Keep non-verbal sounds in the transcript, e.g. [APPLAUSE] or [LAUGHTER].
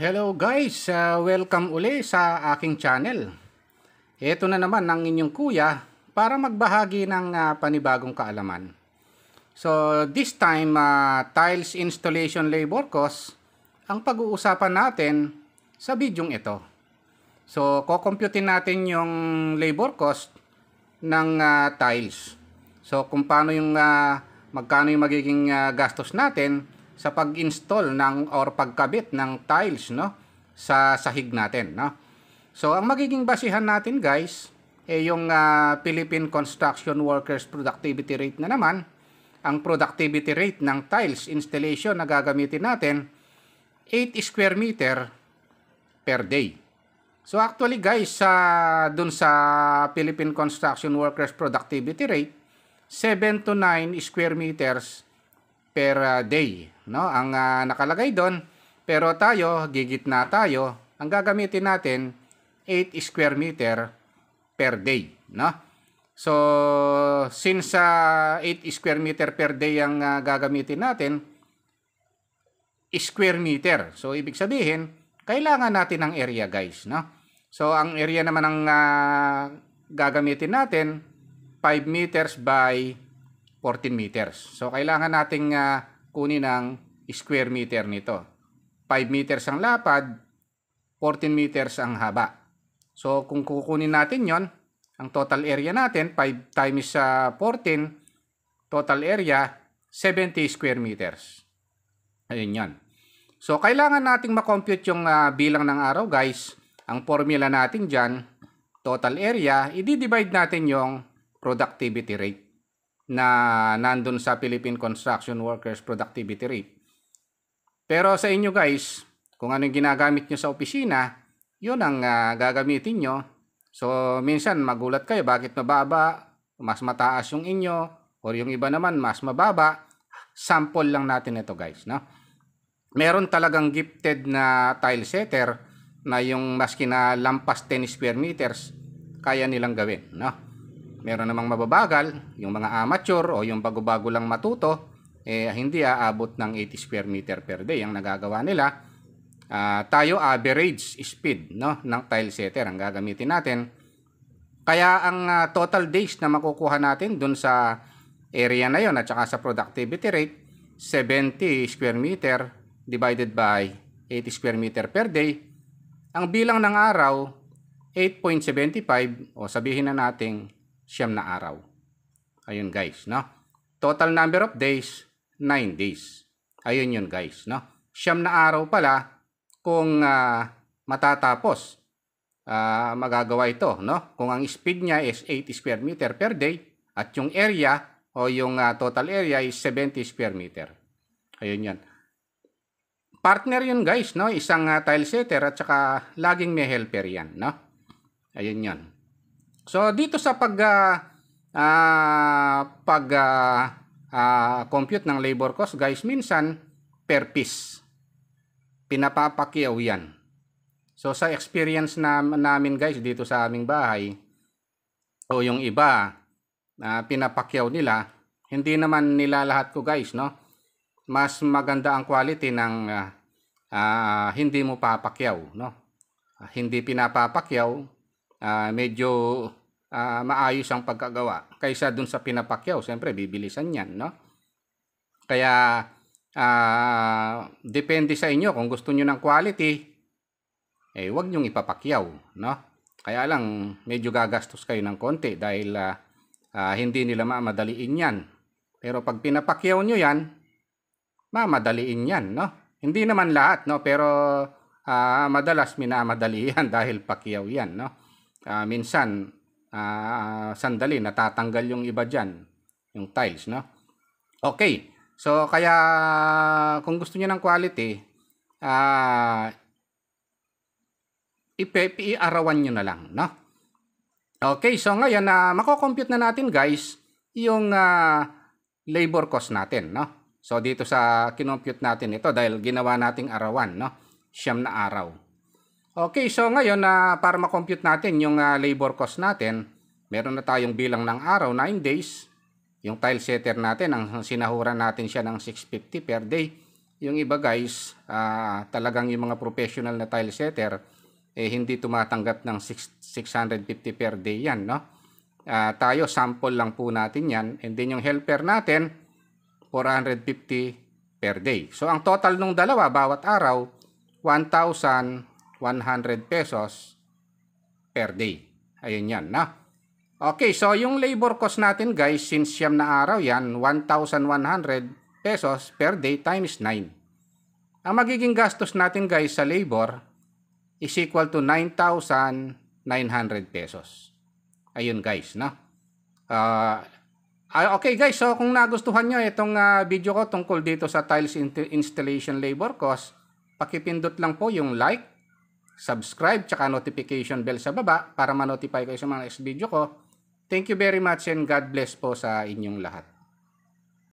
Hello guys, uh, welcome uli sa aking channel. Ito na naman ang inyong kuya para magbahagi ng uh, panibagong kaalaman. So this time, uh, tiles installation labor cost ang pag-uusapan natin sa bidyong ito. So kukumputin natin yung labor cost ng uh, tiles. So kung paano yung uh, magkano yung magiging uh, gastos natin sa pag-install ng or pagkabit ng tiles no sa sahig natin no. So ang magiging basihan natin guys eh yung uh, Philippine Construction Workers Productivity Rate na naman ang productivity rate ng tiles installation na gagamitin natin 8 square meter per day. So actually guys, sa uh, dun sa Philippine Construction Workers Productivity Rate, 7 to 9 square meters per uh, day, no? Ang uh, nakalagay doon. Pero tayo, gigit na tayo, ang gagamitin natin 8 square meter per day, no? So, since uh, 8 square meter per day ang uh, gagamitin natin, square meter. So, ibig sabihin, kailangan natin ng area, guys, no? So, ang area naman ng uh, gagamitin natin, 5 meters by 14 meters. So, kailangan nating uh, kunin ang square meter nito. 5 meters ang lapad, 14 meters ang haba. So, kung kukunin natin yon ang total area natin, 5 times uh, ah, 14, total area, 70 square meters. Ayun yan. So, kailangan nating makompute yung uh, bilang ng araw, guys. Ang formula natin dyan, total area, i-divide natin yung productivity rate na nandun sa Philippine Construction Workers Productivity Rate. Pero sa inyo guys, kung ano yung ginagamit nyo sa opisina, yun ang uh, gagamitin nyo. So, minsan magulat kayo bakit mababa, mas mataas yung inyo, or yung iba naman mas mababa. Sample lang natin ito guys. No? Meron talagang gifted na tile setter na yung maski na lampas 10 square meters, kaya nilang gawin. No? meron namang mababagal, yung mga amateur o yung bago-bago lang matuto, eh, hindi aabot ng 80 square meter per day ang nagagawa nila. Uh, tayo average speed no, ng tile setter ang gagamitin natin. Kaya ang uh, total days na makukuha natin dun sa area na yon at saka sa productivity rate, 70 square meter divided by 80 square meter per day. Ang bilang ng araw, 8.75 o sabihin na nating siyam na araw. Ayun guys, no? Total number of days, 9 days. Ayun yun guys, no? Siyam na araw pala kung uh, matatapos. Uh, magagawa ito, no? Kung ang speed niya is 8 square meter per day at yung area o yung uh, total area is 70 square meter. Ayun yan. Partner yun guys, no? Isang uh, tile setter at saka laging may helper yan, no? Ayun yun. So dito sa pag uh, uh, pag uh, uh, compute ng labor cost guys minsan per piece pinapapakiyaw yan. So sa experience na, namin guys dito sa aming bahay o yung iba uh, pinapakyaw nila hindi naman nila lahat ko guys no mas maganda ang quality ng uh, uh, hindi mo papakyaw no uh, hindi pinapapakyaw uh, medyo uh, maayos ang pagkagawa kaysa dun sa pinapakyaw. Siyempre, bibilisan niyan no? Kaya, uh, depende sa inyo kung gusto niyo ng quality, eh, wag niyo ipapakyaw, no? Kaya lang, medyo gagastos kayo ng konti dahil uh, uh, hindi nila mamadaliin yan. Pero pag pinapakyaw niyo yan, mamadaliin yan, no? Hindi naman lahat, no? Pero uh, madalas minamadali [LAUGHS] yan dahil pakyaw yan, no? uh, minsan uh, sandali natatanggal yung iba diyan, yung tiles, no? Okay. So kaya kung gusto niya ng quality, ah uh, ipe-arawan niyo na lang, no? Okay, so ngayon na uh, mako-compute na natin guys yung uh, labor cost natin, no? So dito sa kinompute natin ito dahil ginawa nating arawan, no? Siyam na araw. Okay, so ngayon na uh, para ma-compute natin yung uh, labor cost natin, meron na tayong bilang ng araw, 9 days. Yung tile setter natin, ang sinahuran natin siya ng 650 per day. Yung iba guys, uh, talagang yung mga professional na tile setter, eh, hindi tumatanggap ng 650 per day yan. No? Uh, tayo, sample lang po natin yan. And then yung helper natin, 450 per day. So ang total nung dalawa, bawat araw, 1,000 100 pesos per day. Ayun yan, na. Okay, so yung labor cost natin guys, since siyam na araw yan, 1,100 pesos per day times 9. Ang magiging gastos natin guys sa labor is equal to 9,900 pesos. Ayun guys, na. Uh, okay guys, so kung nagustuhan nyo itong uh, video ko tungkol dito sa tiles installation labor cost, pakipindot lang po yung like, subscribe tsaka notification bell sa baba para ma-notify kayo sa mga next video ko. Thank you very much and God bless po sa inyong lahat.